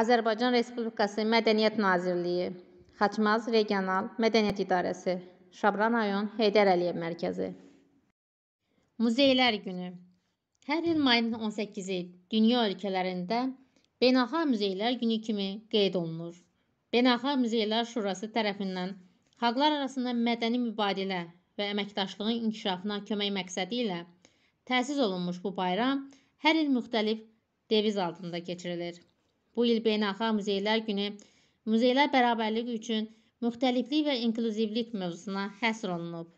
Azərbaycan Respublikası Mədəniyyət Nazirliyi, Xaçmaz Regional Mədəniyyət İdarəsi, Şabran rayon Heydər Əliyev Mərkəzi. Muzeylər Günü. Hər il mayın 18-i dünya ölkələrində Beynəlxalq Muzeylər Günü kimi qeyd olunur. Beynəlxalq Muzeylər Şurası tərəfindən xalqlar arasında mədəni mübadilə və əməkdaşlığın inkişafına kömək məqsədi ilə təsis olunmuş bu bayram hər il müxtəlif deviz altında keçirilir. Bu il Beynəlxalq Muzeylər Günü müzeylər bərabərliyi üçün müxtəliflik və inklüzivlik mövzusuna həsr olunub.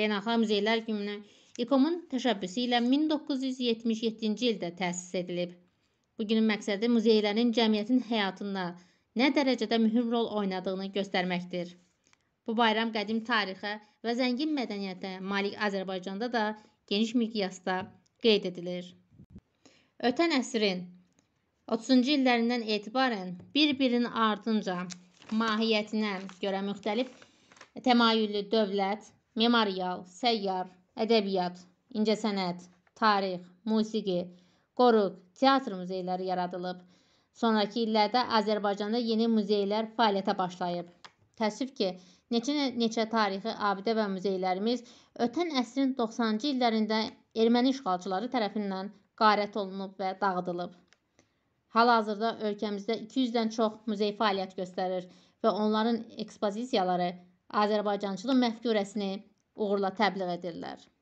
Beynəlxalq Muzeylər Günü İKOM-un təşəbbüsü ilə 1977-ci ildə təsis edilib. Bu günün məqsədi muzeylərin cəmiyyətin həyatında nə dərəcədə mühüm rol oynadığını göstərməkdir. Bu bayram qədim tarixə və zəngin mədəniyyətə malik Azərbaycanda da geniş miqyasda qeyd edilir. Ötən əsrin 30-cu illərindən etibarən bir-birinin ardınca mahiyyətinə görə müxtəlif təmayüllü dövlət, memorial, səyyar, ədəbiyyat, incəsənət, tarix, musiqi, qoruq, teatr muzeyləri yaradılıb. Sonrakı illərdə Azərbaycanda yeni muzeylər fəaliyyətə başlayıb. Təəssüf ki, neçə neçə tarixi abidə və muzeylərimiz ötən əsrin 90-cı illərində erməni işğalçıları tərəfindən qarət olunub və dağıdılıb. Hal-hazırda ölkəmizdə 200-dən çox muzey fəaliyyət göstərir və onların ekspozisiyaları Azərbaycançılıq məfkurəsini uğurla təbliğ edirlər.